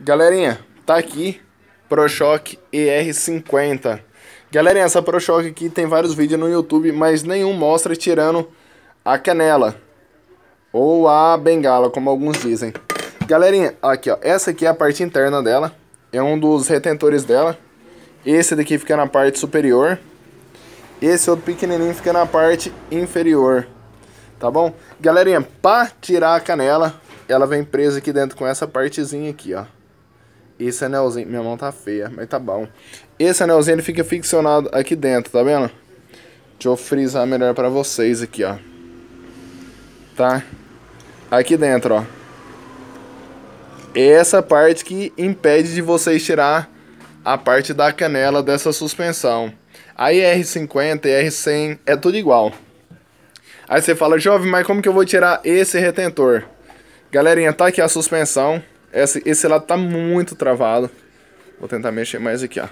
Galerinha, tá aqui ProShock ER50. Galerinha, essa ProShock aqui tem vários vídeos no YouTube, mas nenhum mostra tirando a canela. Ou a bengala, como alguns dizem. Galerinha, aqui ó, essa aqui é a parte interna dela. É um dos retentores dela. Esse daqui fica na parte superior. Esse outro pequenininho fica na parte inferior. Tá bom? Galerinha, para tirar a canela, ela vem presa aqui dentro com essa partezinha aqui, ó. Esse anelzinho, minha mão tá feia, mas tá bom. Esse anelzinho ele fica ficcionado aqui dentro, tá vendo? Deixa eu frisar melhor pra vocês aqui, ó. Tá? Aqui dentro, ó. É essa parte que impede de vocês tirar a parte da canela dessa suspensão. Aí R50 e R100 é tudo igual. Aí você fala, jovem, mas como que eu vou tirar esse retentor? Galerinha, tá aqui a suspensão. Esse, esse lado tá muito travado. Vou tentar mexer mais aqui, ó.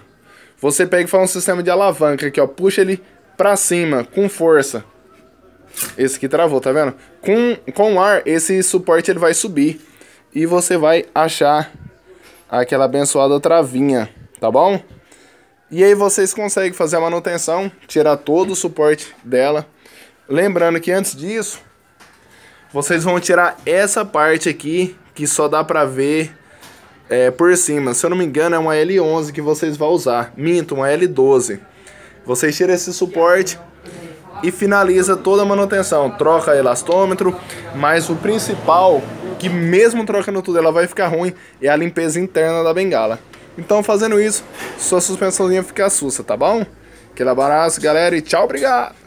Você pega e faz um sistema de alavanca aqui, ó. Puxa ele pra cima, com força. Esse aqui travou, tá vendo? Com, com ar, esse suporte ele vai subir. E você vai achar aquela abençoada travinha, tá bom? E aí vocês conseguem fazer a manutenção, tirar todo o suporte dela. Lembrando que antes disso, vocês vão tirar essa parte aqui que só dá pra ver é, por cima. Se eu não me engano, é uma L11 que vocês vão usar. Minto, uma L12. Vocês tiram esse suporte e finaliza toda a manutenção. Troca elastômetro, mas o principal, que mesmo trocando tudo ela vai ficar ruim, é a limpeza interna da bengala. Então fazendo isso, sua suspensãozinha fica sussa, tá bom? Aquele abraço, galera, e tchau, obrigado!